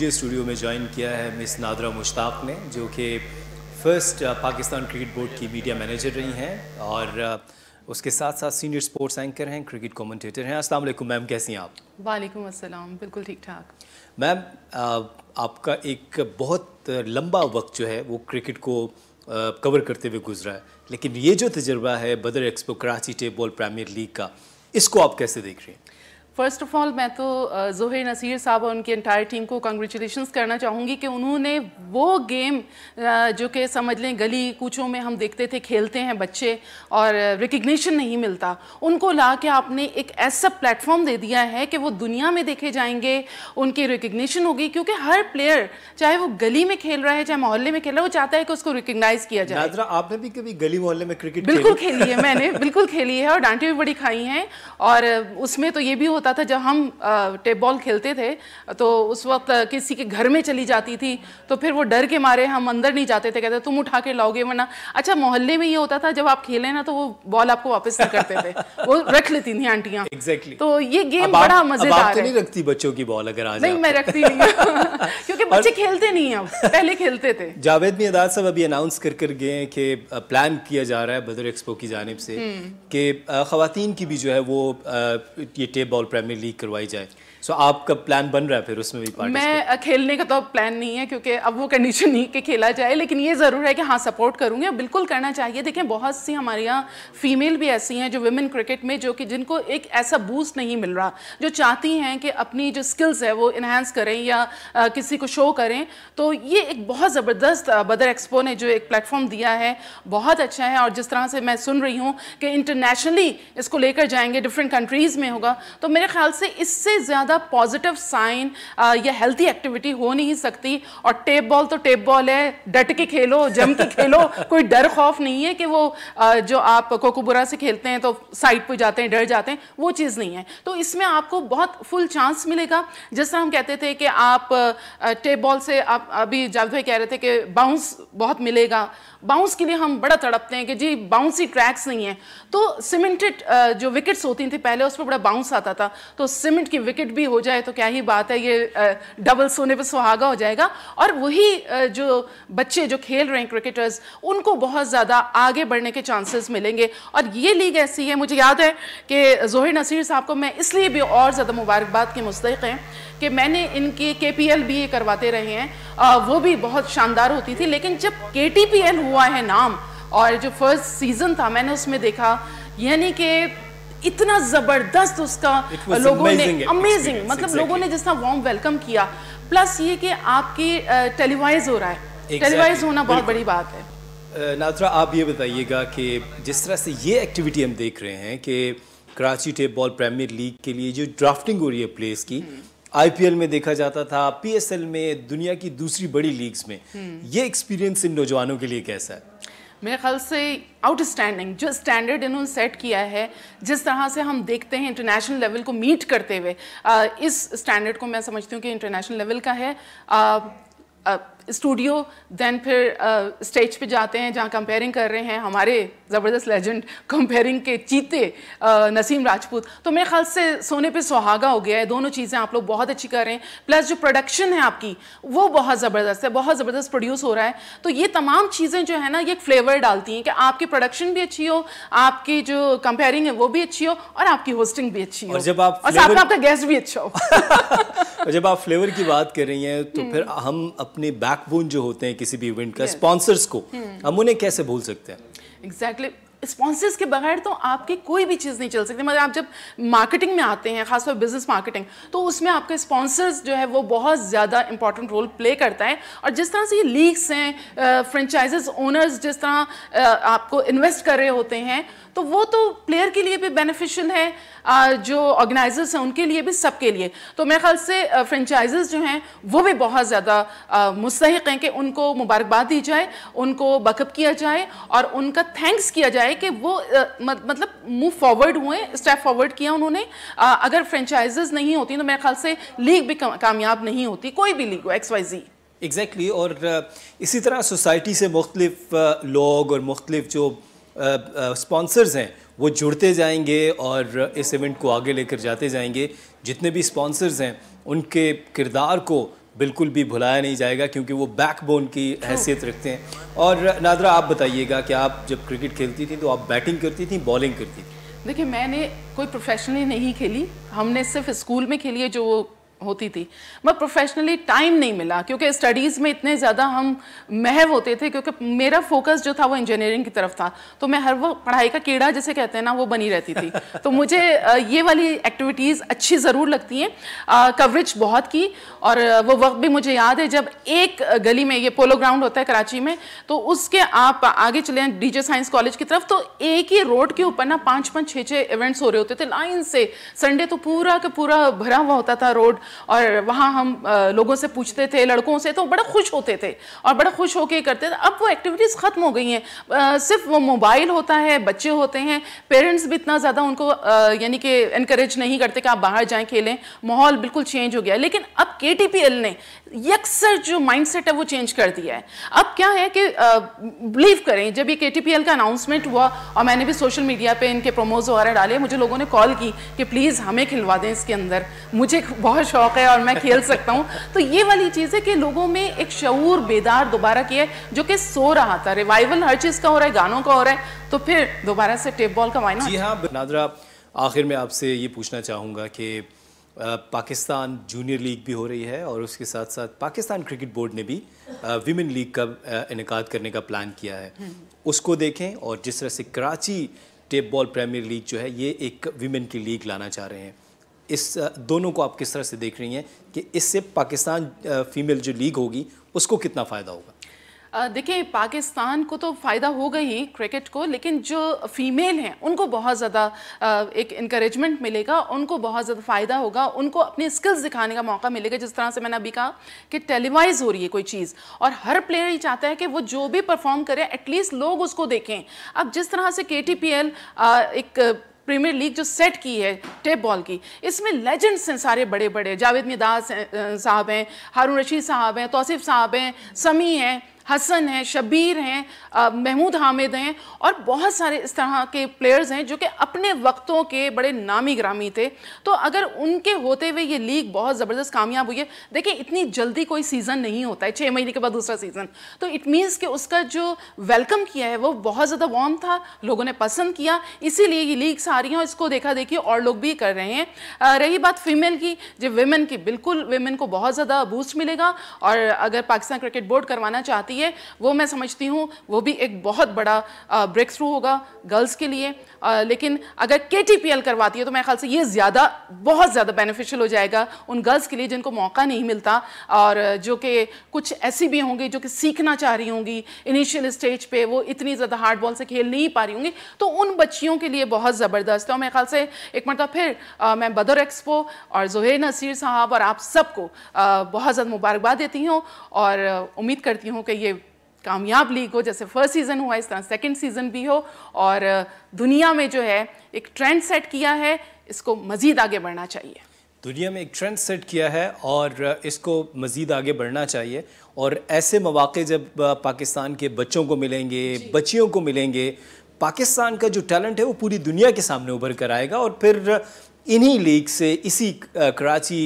मुझे स्टूडियो में ज्वाइन किया है मिस नादरा मुश्ताक ने जो कि फ़र्स्ट पाकिस्तान क्रिकेट बोर्ड की मीडिया मैनेजर रही हैं और uh, उसके साथ साथ सीनियर स्पोर्ट्स एंकर हैं क्रिकेट कमेंटेटर हैं अस्सलाम वालेकुम मैम कैसी हैं आप वालेकुम अस्सलाम बिल्कुल ठीक ठाक मैम uh, आपका एक बहुत लंबा वक्त जो है वो क्रिकेट को कवर uh, करते हुए गुजरा है लेकिन ये जो तजर्बा है Badar expo Karachi table premier league का इसको आप कैसे देख रहे हैं फर्स्ट ऑफ ऑल मैं तो जोहेर नसीर साहब और उनकी एंटायर टीम को कंग्रेचुलेशन करना चाहूँगी कि उन्होंने वो गेम जो कि समझ लें गली कूचों में हम देखते थे खेलते हैं बच्चे और रिकग्निशन नहीं मिलता उनको ला के आपने एक ऐसा प्लेटफॉर्म दे दिया है कि वो दुनिया में देखे जाएंगे उनकी रिकग्निशन होगी क्योंकि हर प्लेयर चाहे वो गली में खेल रहा है चाहे मोहल्ले में खेल रहा है वो चाहता है कि उसको रिकग्नाइज किया जाए आपने भी कभी गली मोहल्ले में क्रिकेट बिल्कुल खेली है मैंने बिल्कुल खेली है और डांटे भी बड़ी खाई हैं और उसमें तो ये भी हो होता था जब हम टेबॉल खेलते थे तो उस वक्त किसी के घर में चली जाती थी तो फिर वो डर के मारे हम अंदर नहीं जाते थे कहते तुम उठा के लाओगे वरना अच्छा मोहल्ले में ये होता था जब आप खेले ना तो वो बॉल आपको वापस नहीं करते थे वो रख लेती थी आंटियाँ एग्जैक्टली तो ये गेम बड़ा तो मजेदार है नहीं रखती बच्चों की बॉल अगर आज नहीं मैं रखती नहीं क्योंकि बच्चे खेलते नहीं अब पहले खेलते थे जावेद भी अदाद साहब अभी अनाउंस कर कर गए हैं कि प्लान किया जा रहा है बदर एक्सपो की जानब से हम्म। कि खातन की भी जो है वो ये टेप बॉल प्रीमियर लीग करवाई जाए सो so, आपका प्लान बन रहा है फिर उसमें भी मैं खेलने का तो अब प्लान नहीं है क्योंकि अब वो कंडीशन नहीं कि खेला जाए लेकिन ये ज़रूर है कि हाँ सपोर्ट करूँगी और बिल्कुल करना चाहिए देखें बहुत सी हमारे यहाँ फीमेल भी ऐसी हैं जो वुमेन क्रिकेट में जो कि जिनको एक ऐसा बूस्ट नहीं मिल रहा जो चाहती हैं कि अपनी जो स्किल्स है वो इन्हेंस करें या आ, किसी को शो करें तो ये एक बहुत ज़बरदस्त बदर एक्सपो ने जो एक प्लेटफॉर्म दिया है बहुत अच्छा है और जिस तरह से मैं सुन रही हूँ कि इंटरनेशनली इसको लेकर जाएंगे डिफरेंट कंट्रीज़ में होगा तो मैं मेरे ख्याल से इससे ज़्यादा पॉजिटिव साइन या हेल्थी एक्टिविटी हो नहीं सकती और टेप बॉल तो टेप बॉल है डट के खेलो जम के खेलो कोई डर खौफ नहीं है कि वो जो आप कोकोबुरा से खेलते हैं तो साइड पर जाते हैं डर जाते हैं वो चीज़ नहीं है तो इसमें आपको बहुत फुल चांस मिलेगा जैसा हम कहते थे कि आप टेप बॉल से आप अभी जावेद भाई कह रहे थे कि बाउंस बहुत मिलेगा बाउंस के लिए हम बड़ा तड़पते हैं कि जी बाउंसी ट्रैक्स नहीं है तो सीमेंटेड जो विकेट्स होती थी पहले उस पर बड़ा बाउंस आता था जाएगा तो सीमेंट की विकेट भी हो जाए तो क्या ही बात है ये डबल सोने पर सुहागा हो जाएगा और वही जो बच्चे जो खेल रहे हैं क्रिकेटर्स उनको बहुत ज़्यादा आगे बढ़ने के चांसेस मिलेंगे और ये लीग ऐसी है मुझे याद है कि जोहिर नसीर साहब को मैं इसलिए भी और ज़्यादा मुबारकबाद के मुस्तक हैं कि मैंने इनकी के पी एल भी करवाते रहे हैं आ, वो भी बहुत शानदार होती थी लेकिन जब के टी पी एल हुआ है नाम और जो फर्स्ट सीज़न था मैंने उसमें देखा यानी कि इतना जबरदस्त उसका लोगों ने अमेजिंग मतलब exactly. लोगों ने जिस तरह वार्म वेलकम किया प्लस ये कि आपके टेलीवाइज हो रहा है exactly. टेलीवाइज होना बहुत बड़ी बात है नाजरा आप ये बताइएगा कि जिस तरह से ये एक्टिविटी हम देख रहे हैं कि Karachi tape ball premier league के लिए जो ड्राफ्टिंग हो रही है प्लेस की आईपीएल हम्म। में देखा जाता था पीएसएल में दुनिया की दूसरी बड़ी लीग्स में हम्म। ये एक्सपीरियंस इन नौजवानों के लिए कैसा है मेरे ख्याल से आउटस्टैंडिंग जो स्टैंडर्ड इन्होंने सेट किया है जिस तरह से हम देखते हैं इंटरनेशनल लेवल को मीट करते हुए इस स्टैंडर्ड को मैं समझती हूँ कि इंटरनेशनल लेवल का है स्टूडियो देन फिर स्टेज पे जाते हैं जहाँ कंपेयरिंग कर रहे हैं हमारे ज़बरदस्त लेजेंड कंपेयरिंग के चीते नसीम राजपूत तो मेरे ख्याल से सोने पे सुहागा हो गया है दोनों चीज़ें आप लोग बहुत अच्छी कर रहे हैं प्लस जो प्रोडक्शन है आपकी वो बहुत ज़बरदस्त है बहुत ज़बरदस्त प्रोड्यूस हो रहा है तो ये तमाम चीज़ें जो है ना ये एक फ्लेवर डालती हैं कि आपकी प्रोडक्शन भी अच्छी हो आपकी जो कंपेयरिंग है वो भी अच्छी हो और आपकी होस्टिंग भी अच्छी हो और जब आप और साथ में आपका गेस्ट भी अच्छा हो जब आप फ्लेवर की बात कर रही हैं तो हम्म। फिर हम अपने बैक बैकबोन जो होते हैं किसी भी इवेंट का स्पॉन्सर्स को hmm. हम उन्हें कैसे भूल सकते हैं एग्जैक्टली स्पॉन्सर्स के बगैर तो आपकी कोई भी चीज़ नहीं चल सकती मगर आप जब मार्केटिंग में आते हैं खासकर बिजनेस मार्केटिंग तो उसमें आपके स्पॉन्सर्स जो है वो बहुत ज़्यादा इंपॉर्टेंट रोल प्ले करता है और जिस तरह से ये लीग्स हैं फ्रेंचाइज ओनर्स जिस तरह आपको इन्वेस्ट कर रहे होते हैं तो वो तो प्लेयर के लिए भी बेनिफिशियल है जो ऑर्गेनाइजर्स हैं उनके लिए भी सबके लिए तो मेरे ख्याल से फ्रेंचाइजर्स जो हैं वो भी बहुत ज़्यादा मुस्तक हैं कि उनको मुबारकबाद दी जाए उनको बकअप किया जाए और उनका थैंक्स किया जाए कि वो मतलब मूव फॉरवर्ड हुए स्टेप फॉरवर्ड किया उन्होंने अगर फ्रेंचाइजर्स नहीं होती तो मेरे ख्याल से लीग भी कामयाब नहीं होती कोई भी लीग हो एक्स वाई जी एग्जैक्टली और इसी तरह सोसाइटी से मुख्तलिफ लोग और मुख्तलिफ जो स्पॉन्सर्स हैं वो जुड़ते जाएंगे और इस इवेंट को आगे लेकर जाते जाएंगे जितने भी स्पॉन्सर्स हैं उनके किरदार को बिल्कुल भी भुलाया नहीं जाएगा क्योंकि वो बैकबोन की हैसियत रखते हैं और नादरा आप बताइएगा कि आप जब क्रिकेट खेलती थी तो आप बैटिंग करती थी बॉलिंग करती थी देखिए मैंने कोई प्रोफेशनली नहीं खेली हमने सिर्फ स्कूल में खेली है जो होती थी मैं प्रोफेशनली टाइम नहीं मिला क्योंकि स्टडीज़ में इतने ज़्यादा हम महव होते थे क्योंकि मेरा फोकस जो था वो इंजीनियरिंग की तरफ था तो मैं हर वो पढ़ाई का कीड़ा जैसे कहते हैं ना वो बनी रहती थी तो मुझे ये वाली एक्टिविटीज़ अच्छी ज़रूर लगती हैं कवरेज बहुत की और वो वक्त भी मुझे याद है जब एक गली में ये पोलो ग्राउंड होता है कराची में तो उसके आप आगे चले डी साइंस कॉलेज की तरफ तो एक ही रोड के ऊपर ना पाँच पाँच छः छः इवेंट्स हो रहे होते थे लाइन से संडे तो पूरा का पूरा भरा हुआ होता था रोड और वहाँ हम लोगों से पूछते थे लड़कों से तो बड़े खुश होते थे और बड़ा खुश होकर करते थे अब वो एक्टिविटीज़ ख़त्म हो गई हैं सिर्फ वो मोबाइल होता है बच्चे होते हैं पेरेंट्स भी इतना ज़्यादा उनको यानी कि इनक्रेज नहीं करते कि आप बाहर जाएँ खेलें माहौल बिल्कुल चेंज हो गया लेकिन अब के ने यकसर जो माइंडसेट है वो चेंज कर दिया है अब क्या है कि बिलीव करें जब ये के का अनाउंसमेंट हुआ और मैंने भी सोशल मीडिया पे इनके प्रोमोज वगैरह डाले मुझे लोगों ने कॉल की कि प्लीज़ हमें खिलवा दें इसके अंदर मुझे बहुत शौक शौक है और मैं खेल सकता हूँ तो ये वाली चीज़ है कि लोगों में एक शूर बेदार दोबारा किया है जो कि सो रहा था रिवाइवल हर चीज़ का हो रहा है गानों का हो रहा है तो फिर दोबारा से टेप बॉल का मायना जी हाँ नादरा आखिर में आपसे ये पूछना चाहूँगा कि पाकिस्तान जूनियर लीग भी हो रही है और उसके साथ साथ पाकिस्तान क्रिकेट बोर्ड ने भी विमेन लीग का इनका करने का प्लान किया है हम्म। उसको देखें और जिस तरह से Karachi tape ball premier league जो है ये एक विमेन की लीग लाना चाह रहे हैं इस दोनों को आप किस तरह से देख रही हैं कि इससे पाकिस्तान फीमेल जो लीग होगी उसको कितना फ़ायदा होगा देखिए पाकिस्तान को तो फ़ायदा होगा ही क्रिकेट को लेकिन जो फीमेल हैं उनको बहुत ज़्यादा एक इनक्रेजमेंट मिलेगा उनको बहुत ज़्यादा फ़ायदा होगा उनको अपने स्किल्स दिखाने का मौका मिलेगा जिस तरह से मैंने अभी कहा कि टेलीवाइज हो रही है कोई चीज़ और हर प्लेयर ये चाहता है कि वो जो भी परफॉर्म करे एटलीस्ट लोग उसको देखें अब जिस तरह से के एक प्रीमियर लीग जो सेट की है टेप बॉल की इसमें लेजेंड्स हैं सारे बड़े बड़े जावेद मिदास साहब हैं हारून रशीद साहब हैं तोसिफ साहब हैं समी हैं हसन हैं शबीर हैं महमूद हामिद हैं और बहुत सारे इस तरह के प्लेयर्स हैं जो कि अपने वक्तों के बड़े नामी ग्रामी थे तो अगर उनके होते हुए ये लीग बहुत ज़बरदस्त कामयाब हुई है देखिए इतनी जल्दी कोई सीज़न नहीं होता है छः महीने के बाद दूसरा सीज़न तो इट मीन्स कि उसका जो वेलकम किया है वो बहुत ज़्यादा वार्म था लोगों ने पसंद किया इसीलिए ये लीग्स आ रही हैं और इसको देखा देखिए और लोग भी कर रहे हैं रही बात फीमेल की जो वेमेन की बिल्कुल वेमेन को बहुत ज़्यादा बूस्ट मिलेगा और अगर पाकिस्तान क्रिकेट बोर्ड करवाना चाहती है है वो मैं समझती हूँ वो भी एक बहुत बड़ा ब्रेक थ्रू होगा गर्ल्स के लिए आ, लेकिन अगर के करवाती है तो मेरे ख्याल से ये ज़्यादा बहुत ज़्यादा बेनिफिशियल हो जाएगा उन गर्ल्स के लिए जिनको मौका नहीं मिलता और जो कि कुछ ऐसी भी होंगी जो कि सीखना चाह रही होंगी इनिशियल स्टेज पर वो इतनी ज़्यादा हार्ड बॉल से खेल नहीं पा रही होंगी तो उन बच्चियों के लिए बहुत ज़बरदस्त है और मेरे ख्याल से एक मरतब फिर आ, मैं बदर एक्सपो और जहेर नसीर साहब और आप सबको बहुत ज़्यादा मुबारकबाद देती हूँ और उम्मीद करती हूँ कि ये कामयाब लीग हो जैसे फर्स्ट सीज़न हुआ इस तरह सेकंड सीज़न भी हो और दुनिया में जो है एक ट्रेंड सेट किया है इसको मज़ीद आगे बढ़ना चाहिए दुनिया में एक ट्रेंड सेट किया है और इसको मज़ीद आगे बढ़ना चाहिए और ऐसे मौाक़े जब पाकिस्तान के बच्चों को मिलेंगे बच्चियों को मिलेंगे पाकिस्तान का जो टैलेंट है वो पूरी दुनिया के सामने उभर कर आएगा और फिर इन्हीं लीग से इसी Karachi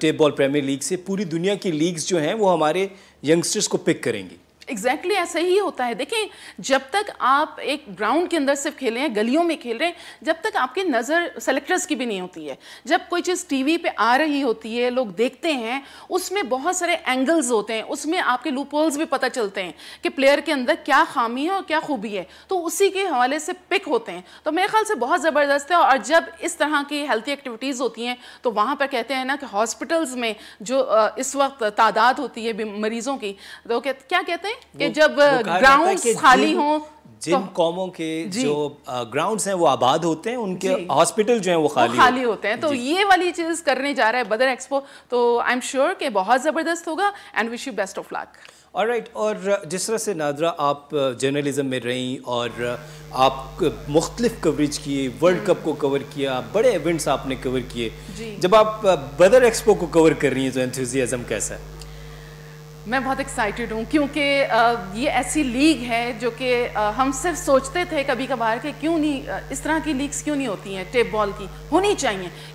tape ball premier league से पूरी दुनिया की लीग्स जो हैं वो हमारे यंगस्टर्स को पिक करेंगी एग्जैक्टली exactly ऐसा ही होता है देखें जब तक आप एक ग्राउंड के अंदर सिर्फ खेले हैं गलियों में खेल रहे हैं जब तक आपकी नज़र सेलेक्टर्स की भी नहीं होती है जब कोई चीज़ टीवी पे आ रही होती है लोग देखते हैं उसमें बहुत सारे एंगल्स होते हैं उसमें आपके लूपोल्स भी पता चलते हैं कि प्लेयर के अंदर क्या खामी है और क्या खूबी है तो उसी के हवाले से पिक होते हैं तो मेरे ख्याल से बहुत ज़बरदस्त है और जब इस तरह की हेल्थी एक्टिविटीज़ होती हैं तो वहाँ पर कहते हैं ना कि हॉस्पिटल्स में जो इस वक्त तादाद होती है मरीज़ों की तो क्या कहते हैं कि जब ग्राउंड खाली हो जिन तो, कौमों के जो ग्राउंड्स हैं वो आबाद होते हैं उनके हॉस्पिटल जो हैं वो खाली, वो खाली होते हैं तो ये वाली चीज़ करने जा रहा है बदर एक्सपो तो आई एम श्योर के बहुत ज़बरदस्त होगा and wish you best of luck और राइट और जिस तरह से नादरा आप जर्नलिज्म में रहीं और आप मुख्तलिफ कवरेज किए वर्ल्ड कप को कवर किया बड़े इवेंट्स आपने कवर किए जब आप बदर एक्सपो को कवर कर रही हैं तो एंथ्यूजियाज़म कैसा है मैं बहुत एक्साइटेड हूँ क्योंकि ये ऐसी लीग है जो कि हम सिर्फ सोचते थे कभी कभार कि क्यों नहीं इस तरह की लीग्स क्यों नहीं होती हैं टेप बॉल की होनी चाहिए